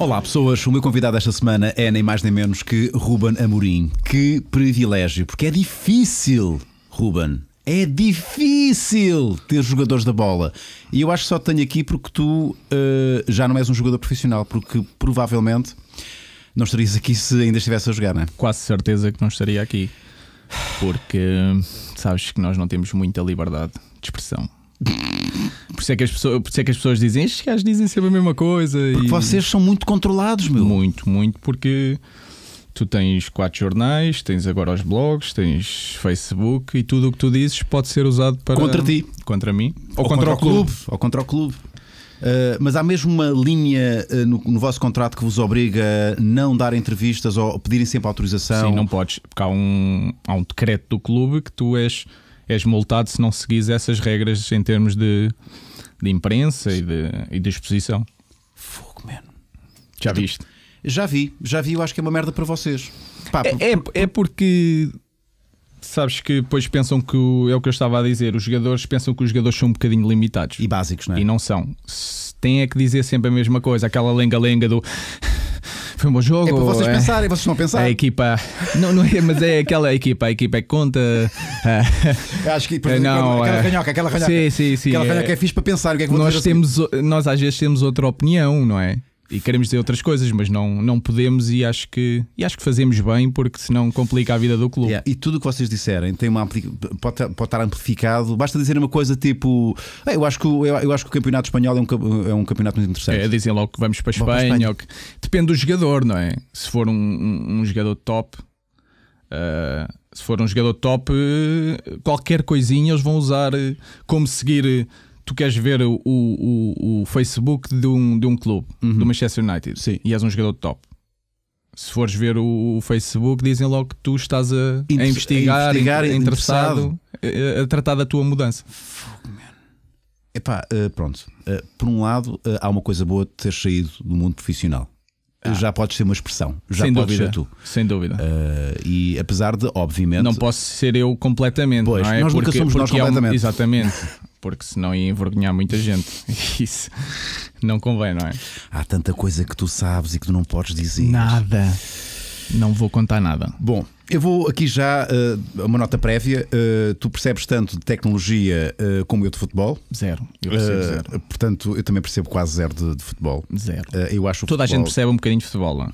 Olá pessoas, o meu convidado esta semana é nem mais nem menos que Ruben Amorim. Que privilégio, porque é difícil, Ruben. É difícil ter jogadores da bola. E eu acho que só tenho aqui porque tu uh, já não és um jogador profissional, porque provavelmente não estarias aqui se ainda estivesse a jogar, não é? Quase certeza que não estaria aqui. Porque sabes que nós não temos muita liberdade de expressão. Por isso, é que as pessoas, por isso é que as pessoas dizem, estes gajos dizem sempre a mesma coisa. Porque e... vocês são muito controlados, meu. Muito, muito, porque tu tens quatro jornais, tens agora os blogs, tens Facebook e tudo o que tu dizes pode ser usado para. Contra ti. Contra mim. Ou, ou contra, contra, o clube. clube. Ou contra o clube. Uh, mas há mesmo uma linha uh, no, no, vosso contrato que vos obriga a não dar entrevistas ou pedirem sempre autorização? Sim, não podes, porque há um, há um decreto do clube que tu és és multado se não seguires essas regras em termos de, de imprensa e de, e de exposição. Fogo, mano. Já viste? Já vi, já vi, eu acho que é uma merda para vocês. Pá, é, é, é porque sabes que depois pensam que o, é o que eu estava a dizer, os jogadores pensam que os jogadores são um bocadinho limitados e básicos, não é? E não são. Tem é que dizer sempre a mesma coisa, aquela lenga-lenga do foi um bom jogo. É para vocês é, pensarem, vocês vão pensar. A equipa, não, não é, mas é aquela equipa, a equipa é que conta, é. Acho que, por exemplo, não, aquela é... ranhoca, aquela ranhoca. Sim, sim, sim. Aquela é. ranhoca é, fixe para pensar o que é que nós temos, assim? Nós às vezes temos outra opinião, não é? E queremos dizer outras coisas, mas não, não podemos e acho, que, e acho que fazemos bem porque senão complica a vida do clube. Yeah. E tudo o que vocês disserem tem uma pode, pode estar amplificado. Basta dizer uma coisa tipo: ah, eu, acho que, eu, eu, acho que o campeonato espanhol é um, é um campeonato muito interessante. É, dizem logo que vamos para a Espanha. Para a Espanha. Que... Depende do jogador, não é? Se for um, um, um jogador top eh, se for um jogador top, eh, qualquer coisinha eles vão usar eh, como seguir. Tu queres ver o, o, o Facebook de um, de um clube, uhum. do Manchester United, Sim. e és um jogador top. Se fores ver o, o Facebook, dizem logo que tu estás a, Inter a investigar, a investigar é interessado, interessado, A, tratar da tua mudança. Epá, pronto. por um lado, há uma coisa boa de ter saído do mundo profissional. Ah. já podes ser uma expressão. Já Sem podes dúvida. ser tu. Sem dúvida. Uh, e apesar de, obviamente. Não posso ser eu completamente. Pois, é? nós porque, nunca somos nós completamente. É um... exatamente. Porque senão ia envergonhar muita gente. Isso não convém, não é? Há tanta coisa que tu sabes e que tu não podes dizer. Nada. Não vou contar nada. Bom, eu vou aqui já uh, uma nota prévia. Uh, tu percebes tanto de tecnologia uh, como eu de futebol? Zero. Eu percebo zero. Portanto, eu também percebo quase zero de, de futebol. Zero. eu acho Toda futebol... a gente percebe um bocadinho de futebol, não? É?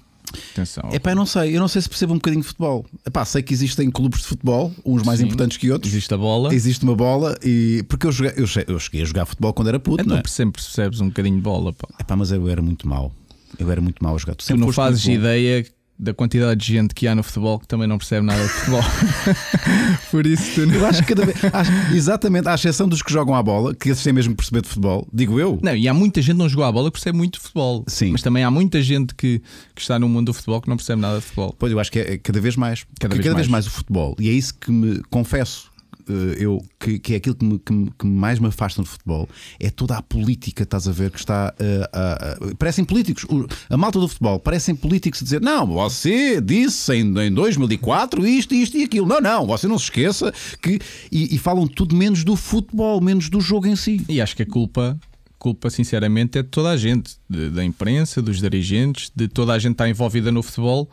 Atenção. É pá, não sei, eu não sei se percebo um bocadinho de futebol. É pá, sei que existem clubes de futebol, uns mais Sim, importantes que outros. Existe a bola. Existe uma bola e. Porque eu, joguei, eu, eu cheguei a jogar futebol quando era puto. É, não é? Tu sempre percebes um bocadinho de bola, pá. É pá, mas eu era muito mau. Eu era muito mau a jogar. Tu, tu não fazes ideia da quantidade de gente que há no futebol que também não percebe nada de futebol. Por isso não... Eu acho que cada vez, acho, exatamente, à exceção dos que jogam à bola, que esses têm mesmo perceber de futebol, digo eu. Não, e há muita gente que não jogou à bola que percebe muito de futebol. Sim. Mas também há muita gente que, que está no mundo do futebol que não percebe nada de futebol. Pois eu acho que é cada vez mais. Cada, vez, cada mais. vez mais o futebol. E é isso que me confesso eh, eu, que, que é aquilo que, me, que, me, que, mais me afasta do futebol, é toda a política, estás a ver, que está. Uh, uh, uh, parecem políticos. A malta do futebol parecem políticos a dizer: não, você disse em, em 2004 isto, isto e aquilo. Não, não, você não se esqueça que. E, e falam tudo menos do futebol, menos do jogo em si. E acho que a culpa culpa, sinceramente, é de toda a gente, de, da imprensa, dos dirigentes, de toda a gente que está envolvida no futebol.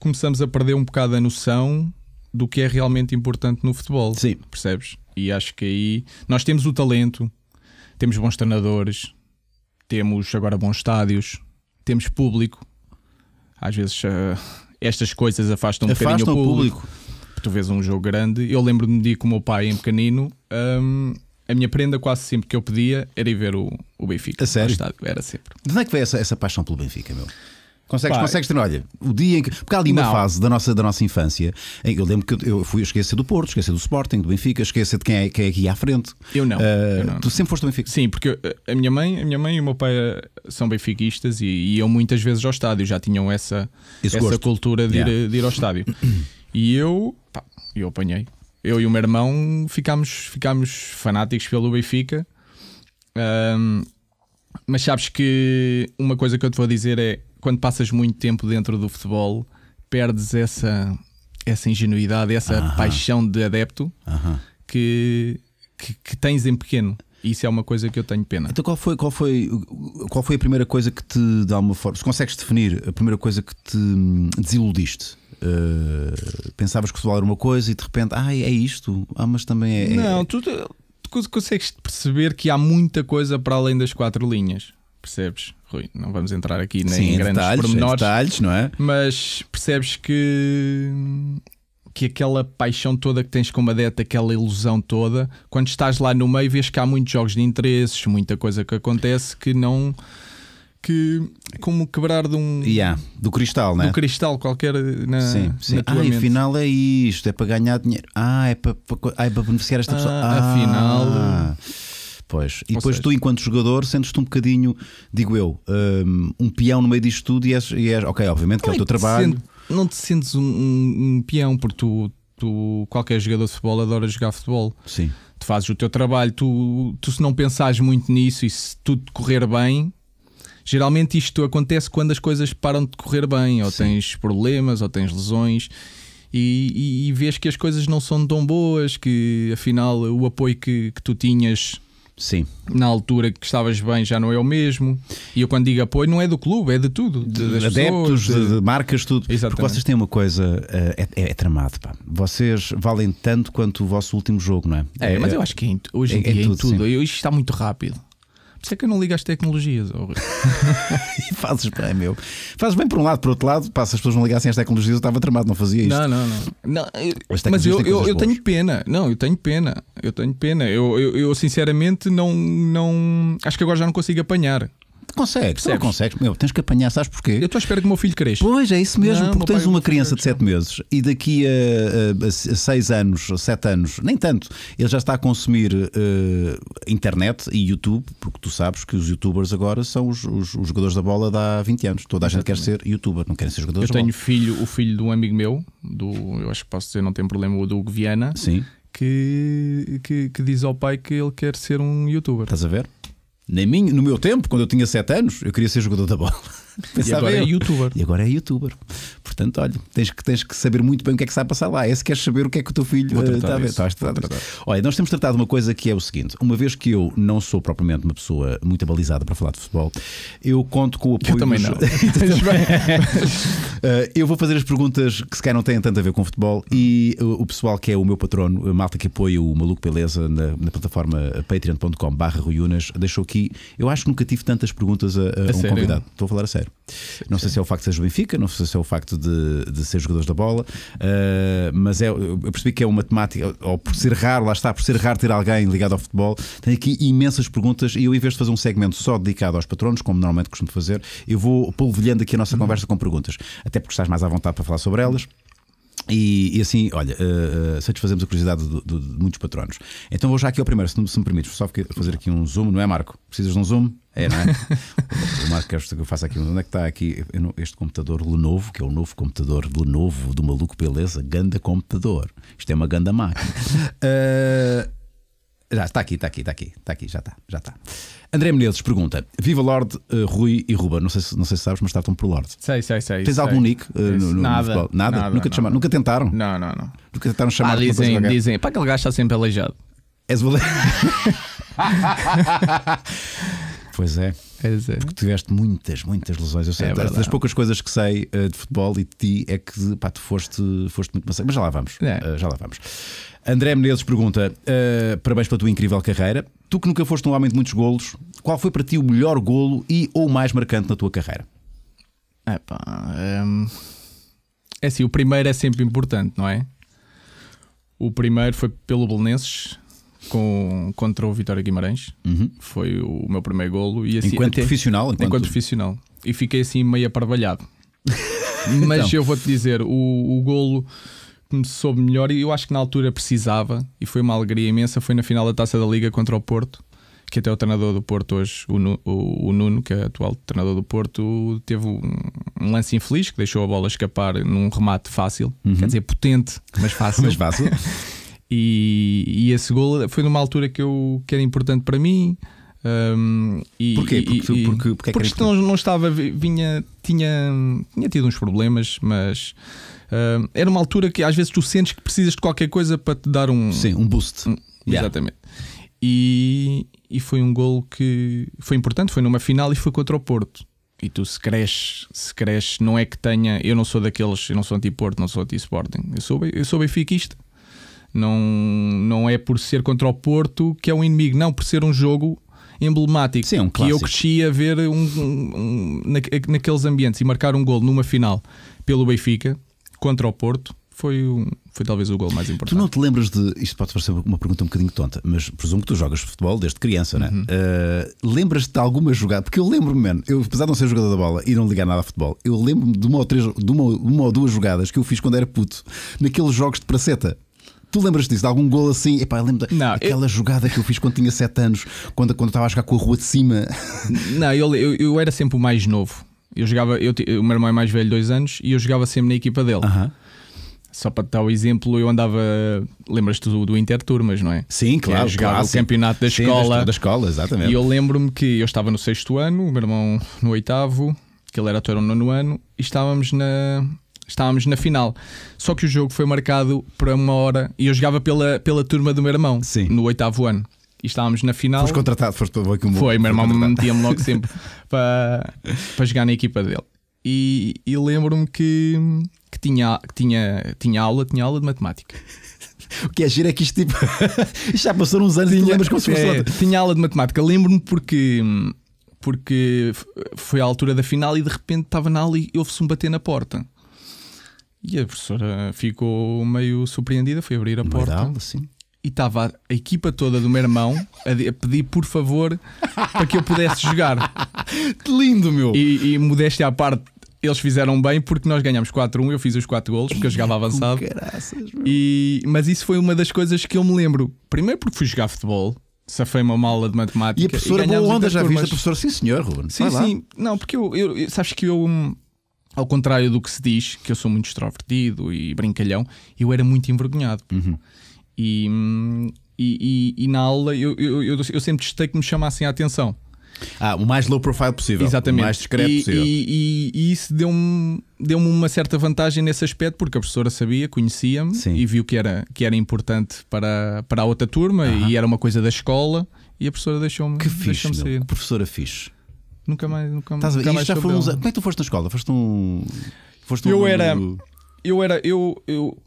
Começamos a perder um bocado a noção do que é realmente importante no futebol. Sim. Percebes? E acho que aí nós temos o talento, temos bons treinadores, temos agora bons estádios, temos público. Às vezes uh, estas coisas afastam, afastam um bocadinho o público. público. Tu vês um jogo grande. Eu lembro-me de dia com o meu pai em pequenino. Um, a minha prenda quase sempre que eu pedia era ir ver o, o Benfica. A sério? Estádio, era sempre. De onde é que veio essa, essa paixão pelo Benfica, meu? Consegues, consegues ter, olha, o dia em que. Porque há ali uma Não. fase da nossa, da nossa infância. em que Eu lembro que eu fui esquecer do Porto, esquecer do Sporting, do Benfica, esquecer de quem é, quem é aqui à frente. Eu não, Ah, eu não. Tu sempre foste do Benfica. Sim, porque eh, a minha mãe, a minha mãe e o meu pai eh, são benfiquistas e iam muitas vezes ao estádio, já tinham essa, essa cultura de, Yeah. ir, eh, de ir ao estádio. E eu, pá, eu apanhei. Eu e o meu irmão ficámos, ficámos fanáticos pelo Benfica. mas sabes que uma coisa que eu te vou dizer é quando passas muito tempo dentro do futebol, perdes essa, essa ingenuidade, essa uh -huh. paixão de adepto uh -huh. que, que, que tens em pequeno isso é uma coisa que eu tenho pena. Então qual foi, qual foi, qual foi a primeira coisa que te dá uma forma? Se consegues definir a primeira coisa que te hum, desiludiste? Uh, pensavas que o futebol era uma coisa e de repente, ah, é isto, ah, mas também é. é Não, é. tu, tu consegues perceber que há muita coisa para além das quatro linhas, percebes? Rui, não vamos entrar aqui nem Sim, em grandes detalhes, pormenores, detalhes, não é? Mas percebes que que aquela paixão toda que tens com uma dieta, aquela ilusão toda, quando estás lá no meio, vês que há muitos jogos de interesses, muita coisa que acontece que não que como quebrar de um yeah, do cristal, né? Do cristal qualquer na Sim, sim. Na ah, mente. afinal é isto, é para ganhar dinheiro. Ah, é para, para, ah, é para beneficiar esta ah, pessoa. Ah, afinal. Ah. Pois. E Ou depois seja... tu, enquanto jogador, sentes-te um bocadinho, digo eu, um peão no meio disto tudo e és, e és ok, obviamente que é o é teu trabalho. Te não te sentes um, um, um peão, porque tu, tu, qualquer jogador de futebol adora jogar futebol. Sim. Tu fazes o teu trabalho, tu, tu se não pensares muito nisso e se tudo correr bem, geralmente isto acontece quando as coisas param de correr bem, ou Sim. tens problemas, ou tens lesões. E, e, e, vês que as coisas não são tão boas, que afinal o apoio que, que tu tinhas Sim. Na altura que estavas bem já não é o mesmo. E eu quando digo apoio não é do clube, é de tudo. De, de adeptos, pessoas, de... de... marcas, tudo. Exatamente. Porque vocês têm uma coisa, é, é, é, tramado, pá. Vocês valem tanto quanto o vosso último jogo, não é? É, mas é, eu acho que é hoje em é, dia é, tudo, em tudo. Isto está muito rápido. Por isso é que eu não ligo às tecnologias. e fazes bem, meu. Fazes bem por um lado, por outro lado, pá, se as pessoas não ligassem às tecnologias, eu estava tramado, não fazia isto. Não, não, não. não eu, mas eu, eu, eu tenho pena, não, eu tenho pena, eu tenho pena. Eu, eu, eu sinceramente não, não. Acho que agora já não consigo apanhar consegue tu consegue consegues. Meu, tens que apanhar, sabes porquê? Eu estou à espera que o meu filho cresça. Pois, é isso mesmo, não, porque tens uma é criança de 7 meses e daqui a 6 anos, 7 anos, nem tanto, ele já está a consumir uh, internet e YouTube, porque tu sabes que os youtubers agora são os, os, os jogadores da bola de há 20 anos. Toda a gente quer ser youtuber, não querem ser jogadores Eu tenho filho, o filho de um amigo meu, do, eu acho que posso dizer, não tem problema, o do Guiana. Sim. Que, que, que, diz ao pai que ele quer ser um youtuber. Estás a ver? Na minha, no meu tempo, quando eu tinha 7 anos, eu queria ser jogador da bola. Pensava e agora é eu. é youtuber. E agora é youtuber. Portanto, olha, tens que, tens que saber muito bem o que é que está a passar lá. é se queres saber o que é que o teu filho está eh, a ver. olha, nós temos tratado uma coisa que é o seguinte: uma vez que eu não sou propriamente uma pessoa muito abalizada para falar de futebol, eu conto com o apoio. Eu também não. Eh, eu vou fazer as perguntas que se calhar não têm tanto a ver com futebol e eh, o pessoal que é o meu patrono, a malta que apoia o Maluco Beleza na, na plataforma patreon.com/barra deixou aqui. Eu acho que nunca tive tantas perguntas a, a, a um sério? convidado. Estou a falar a sério. Não sei se é o facto de ser Benfica, não sei se é o facto de, de ser jogadores da bola, uh, mas é, eu percebi que é uma temática, ou por ser raro, lá está, por ser raro ter alguém ligado ao futebol, tem aqui imensas perguntas e eu, em vez de fazer um segmento só dedicado aos patronos, como normalmente costumo fazer, eu vou polvilhando aqui a nossa hum. conversa com perguntas, até porque estás mais à vontade para falar sobre elas. E, e, assim, olha, uh, uh, satisfazemos a curiosidade de, de, de, muitos patronos. Então vou já aqui ao primeiro, se, se me permites, só fazer aqui um zoom, não é, Marco? Precisas de um zoom? É, não é? o Marco quer que eu faça aqui. Onde é que está aqui este computador Lenovo, que é o novo computador Lenovo do maluco, beleza? Ganda computador. Isto é uma ganda máquina. Uh, Já está aqui, está aqui, está aqui, está aqui, já está, já está. André Menezes pergunta: Viva Lorde, uh, Rui e Ruba. Não sei, se, não sei se sabes, mas tratam por Lorde. Sei, sei, sei. Tens sei. algum nick uh, no, no, nada, no nada, nada? nunca, te chamaram? nunca tentaram? Não, não, não. Nunca tentaram chamar ah, dizem, dizem, para aquele gajo está sempre aleijado. És o Pois é é. Porque tiveste muitas, muitas lesões. Eu sei, é das, das, poucas coisas que sei uh, de futebol e de ti é que pá, tu foste, foste muito maçã. Mas já lá vamos. É. Uh, já lá vamos. André Menezes pergunta: uh, parabéns pela tua incrível carreira. Tu que nunca foste um homem de muitos golos, qual foi para ti o melhor golo e ou mais marcante na tua carreira? É pá. Um... Ehm, é assim, o primeiro é sempre importante, não é? O primeiro foi pelo Belenenses com, contra o Vitória Guimarães. Uhum. Foi o meu primeiro golo. E assim, enquanto até, profissional? Enquanto... enquanto... profissional. E fiquei assim meio aparvalhado. Mas então. eu vou-te dizer, o, o golo começou melhor e eu acho que na altura precisava e foi uma alegria imensa. Foi na final da taça da Liga contra o Porto, que até o treinador do Porto hoje, o, Nuno, o, Nuno que é atual treinador do Porto, teve um, um, lance infeliz que deixou a bola escapar num remate fácil, uhum. quer dizer, potente, mas fácil. mas fácil. E, e esse gol foi numa altura que, eu, que era importante para mim. Um, e, Porquê? Porque, e, porque, porque, é porque, porque não, estava, vinha, tinha, tinha tido uns problemas, mas uh, era uma altura que às vezes tu sentes que precisas de qualquer coisa para te dar um, Sim, um boost. Um, yeah. Exatamente. E, e foi um gol que foi importante, foi numa final e foi contra o Porto. E tu se cresces, se cresces, não é que tenha. Eu não sou daqueles, eu não sou anti-Porto, não sou anti-Sporting. Eu sou, eu sou benfiquista não, não é por ser contra o Porto que é um inimigo, não, por ser um jogo emblemático Sim, um que eu cresci a ver um, um, na, naqueles ambientes e marcar um gol numa final pelo Benfica contra o Porto foi, foi talvez o gol mais importante. Tu não te lembras de. Isto pode parecer uma pergunta um bocadinho tonta, mas presumo que tu jogas futebol desde criança, né? Uh, Lembras-te de alguma jogada? Porque eu lembro-me, man, eu, apesar de não ser jogador da bola e não ligar nada a futebol, eu lembro-me de, uma ou, três, de uma, uma ou duas jogadas que eu fiz quando era puto, naqueles jogos de praceta. Tu lembras disso? De algum gol assim? Epá, eu lembro não, eu... jogada que eu fiz quando tinha 7 anos, quando, quando estava a jogar com a rua de cima. Não, eu, eu, eu era sempre o mais novo. Eu jogava, eu, o meu irmão é mais velho, 2 anos, e eu jogava sempre na equipa dele. Só para dar o exemplo, eu andava. Lembras-te do, do mas não é? Sim, claro. jogava claro, o campeonato da sim, escola. da escola, exatamente. E eu lembro-me que eu estava no sexto ano, o meu irmão no oitavo, que ele era ator no nono ano, e estávamos na, estávamos na final. Só que o jogo foi marcado para uma hora e eu jogava pela, pela turma do meu irmão, Sim. no oitavo ano. E estávamos na final. Foste contratado, foste aqui um Foi, meu irmão metia-me logo sempre para, para jogar na equipa dele. E, e lembro-me que, que, tinha, que tinha, tinha aula, tinha aula de matemática. O que é giro é que isto tipo. já passaram uns anos tinha, e lembras como se fosse é, Tinha aula de matemática. Lembro-me porque porque foi à altura da final e de repente estava na aula e ouve-se um bater na porta. E a professora ficou meio surpreendida, foi abrir a porta. Aula, sim. E estava a equipa toda do meu irmão a pedir por favor para que eu pudesse jogar. Que lindo, meu! E, e modéstia à parte, eles fizeram bem porque nós ganhámos 4-1, eu fiz os 4 golos porque eu jogava avançado. Caraças, e, mas isso foi uma das coisas que eu me lembro. Primeiro porque fui jogar futebol, safei-me uma mala de matemática. E a professora e boa onda, já viste a professora? Sim, senhor, Ruben. Sim, sim. Não, porque eu, eu, sabes que eu ao contrário do que se diz, que eu sou muito extrovertido e brincalhão, eu era muito envergonhado. Uhum. E, hum, e, e, e, na aula eu, eu, eu, eu sempre testei que me chamassem a atenção. Ah, o mais low profile possível. Exatamente. O mais discreto e, possível. E, e, e isso deu-me deu uma certa vantagem nesse aspecto, porque a professora sabia, conhecia-me e viu que era, que era importante para, para a outra turma e era uma coisa da escola. E a professora deixou-me deixou, -me, deixou -me sair. Que professora fixe. Nunca mais. Nunca, Estás nunca mais já Como é que tu foste na escola? Foste um. Foste eu era. Eu era. Eu. eu...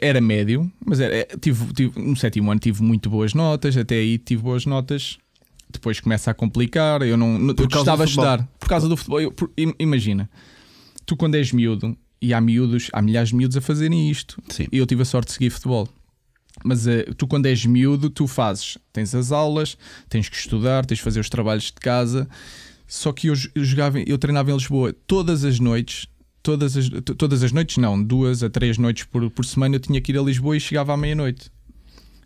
Era médio, mas era, é, tive, tive, no sétimo ano tive muito boas notas, até aí tive boas notas, depois começa a complicar, eu não, eu gostava de estudar por causa do futebol. Eu, por, imagina, tu quando és miúdo, e há miúdos, há milhares de miúdos a fazerem isto. Sim. E eu tive a sorte de seguir futebol. Mas uh, tu, quando és miúdo, tu fazes, tens as aulas, tens que estudar, tens que fazer os trabalhos de casa só que eu, eu jogava, eu treinava em Lisboa todas as noites, todas as, todas as noites, não, duas a três noites por, por semana eu tinha que ir a Lisboa e chegava à meia-noite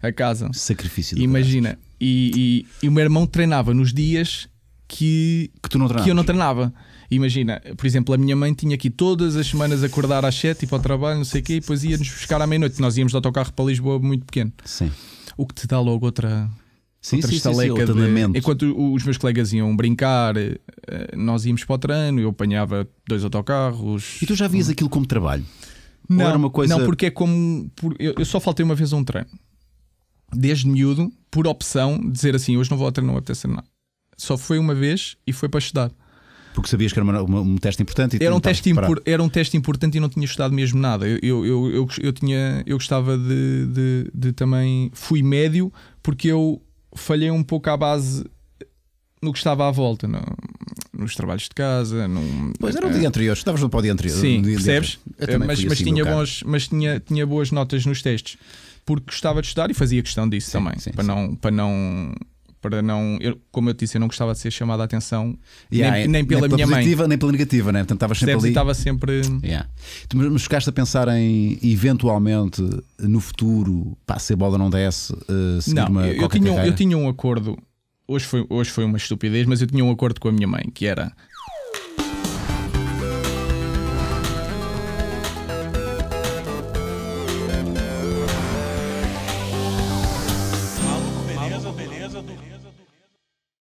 a casa. Sacrifício. Imagina. E, e, e, o meu irmão treinava nos dias que, que, tu não que eu não treinava. Imagina, por exemplo, a minha mãe tinha que todas as semanas acordar às sete e para o trabalho, não sei o quê, e depois ia-nos buscar à meia-noite. Nós íamos de autocarro para Lisboa muito pequeno. Sim. O que te dá logo outra sim, outra sim, sim, sim. de eh, Enquanto os meus colegas iam brincar, eh, nós íamos para o treino, eu apanhava dois autocarros. E tu já vias aquilo como trabalho? Não, era uma coisa... não porque é como. Eu só faltei uma vez a um treino. Desde miúdo, por opção, dizer assim: hoje não vou ao treino, não apetece nada. Só foi uma vez e foi para estudar. Porque sabias que era uma, uma, um teste importante e era um teste impor, Era um teste importante e não tinha estudado mesmo nada. Eu, eu, eu, eu, eu tinha, eu gostava de, de, de também. Fui médio porque eu falhei um pouco à base no que estava à volta, nos trabalhos de casa. Num, pois era o dia eh, anterior, estavas no dia anterior. Sim, dia percebes? Eh, mas, mas, assim, tinha bons, mas tinha, tinha boas notas nos testes, porque gostava de estudar e fazia questão disso sim, também, sim, para, sim. Não, para não para não. Eu, como eu disse, eu não gostava de ser chamado a atenção yeah, nem, nem, pela nem pela minha positiva, mãe. Nem pela negativa, né? Portanto, sempre ali. Estava sempre. Yeah. Tu me chegaste a pensar em eventualmente no futuro, pá, se a bola não desse, uh, seguir não, uma. Eu, eu tinha, eu tinha um acordo, hoje foi, hoje foi uma estupidez, mas eu tinha um acordo com a minha mãe que era